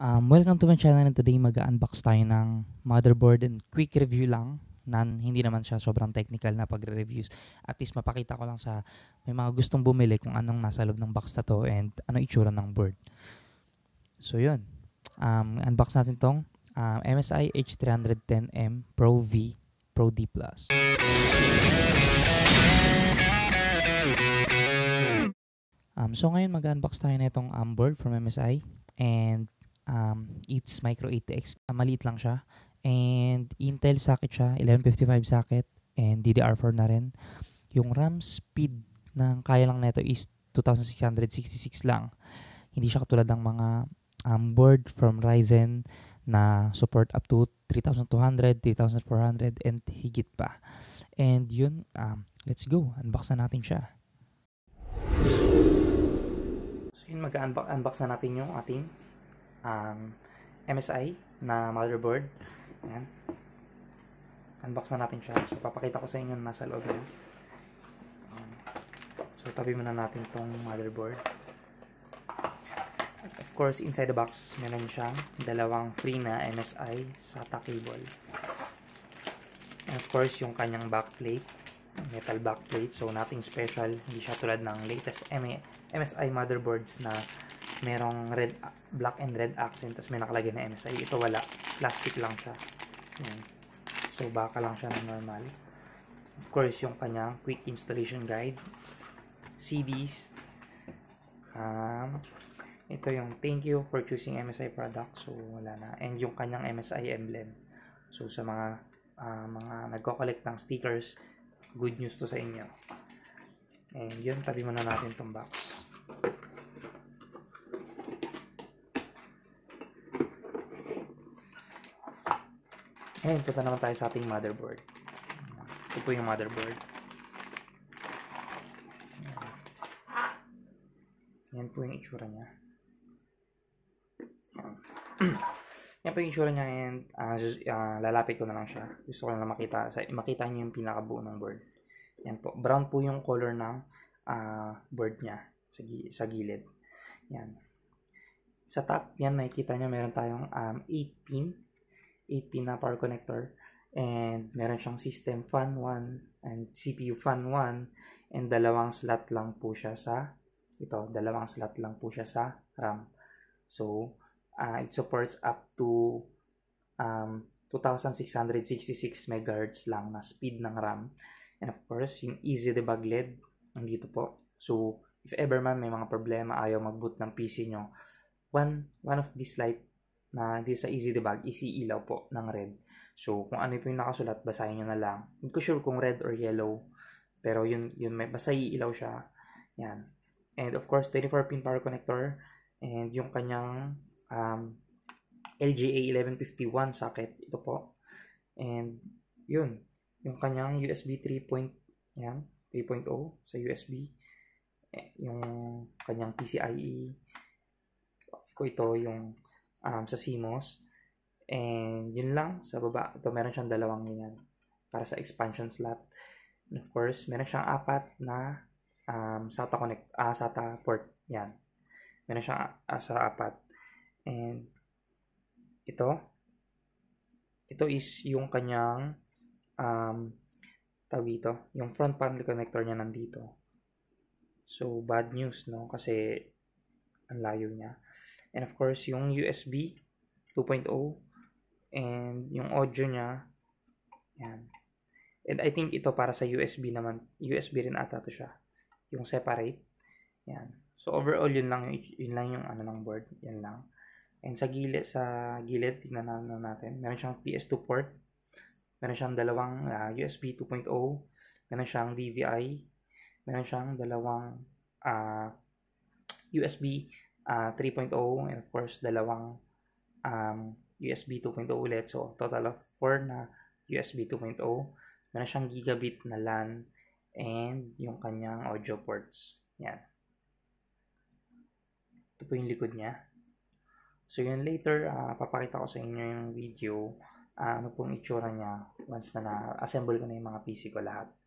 Um, welcome to my channel and today mag-unbox tayo ng motherboard and quick review lang nan hindi naman siya sobrang technical na pagre-reviews. At least mapakita ko lang sa may mga gustong bumili kung anong nasa loob ng box na to and ano itsura ng board. So yun. Um, unbox natin tong um, MSI H310M Pro V Pro D+. Um, so ngayon mag-unbox tayo na itong um, board from MSI and Um, it's micro ATX. Uh, maliit lang siya. And Intel socket siya, 1155 socket. And DDR4 na rin. Yung RAM speed ng kaya lang nito is 2666 lang. Hindi siya katulad ng mga um, board from Ryzen na support up to 3,200, 3,400, and higit pa. And yun, um, let's go. Unbox na natin siya. So yun, mag-unbox na natin yung ating um, MSI na motherboard. Ayan. Unbox na natin siya. So, papakita ko sa inyo na nasa loob niya. so, tabi muna natin tong motherboard. of course, inside the box, meron siyang dalawang free na MSI SATA cable. And of course, yung kanyang backplate, metal backplate. So, nothing special. Hindi siya tulad ng latest MSI motherboards na merong red, black and red accent tapos may nakalagay na MSI. Ito wala. Plastic lang siya. So, baka lang siya ng normal. Of course, yung kanyang quick installation guide. CDs. Um, ito yung thank you for choosing MSI product. So, wala na. And yung kanyang MSI emblem. So, sa mga uh, mga nagko-collect ng stickers, good news to sa inyo. And yun, tabi muna natin tong box. Ngayon, punta naman tayo sa ating motherboard. Ito po yung motherboard. Yan po yung itsura niya. Yan. po yung itsura niya and uh, uh, lalapit ko na lang siya. Gusto ko na lang makita, sa, makita niyo yung pinakabuo ng board. Yan po. Brown po yung color ng uh, board niya sa, sa gilid. Yan. Sa top, yan makikita niyo meron tayong um, 8 pin AP na power connector and meron siyang system fan 1 and CPU fan 1 and dalawang slot lang po siya sa ito, dalawang slot lang po siya sa RAM. So, uh, it supports up to um, 2666 MHz lang na speed ng RAM. And of course, yung easy debug LED, nandito po. So, if ever man may mga problema, ayaw mag-boot ng PC nyo, one, one of these light na hindi sa easy debug, easy ilaw po ng red. So, kung ano po yung nakasulat, basahin nyo na lang. Hindi ko sure kung red or yellow. Pero yun, yun may, basta iilaw siya. Yan. And of course, 24-pin power connector. And yung kanyang um, LGA 1151 socket. Ito po. And yun. Yung kanyang USB 3.0 yan, 3.0 sa USB. Eh, yung kanyang PCIe ko ito yung um, sa CMOS. And yun lang, sa baba. Ito, meron siyang dalawang ganyan para sa expansion slot. And of course, meron siyang apat na um, SATA, connect, uh, SATA port. Yan. Meron siyang uh, sa apat. And ito, ito is yung kanyang um, tawag dito, yung front panel connector niya nandito. So, bad news, no? Kasi, ang layo niya. And of course, yung USB 2.0 and yung audio niya. Yan. And I think ito para sa USB naman. USB rin ata to siya. Yung separate. Yan. So overall yun lang yun lang yung ano ng board, yan lang. And sa gilid sa gilid tingnan na natin. Meron siyang PS2 port. Meron siyang dalawang uh, USB 2.0. Meron siyang DVI. Meron siyang dalawang uh, ah, USB uh, ah, 3.0 and of course dalawang um, USB 2.0 ulit. So total of 4 na USB 2.0. Meron siyang gigabit na LAN and yung kanyang audio ports. Yan. Ito po yung likod niya. So yun later, uh, papakita ko sa inyo yung video uh, ano pong itsura niya once na na-assemble ko na yung mga PC ko lahat.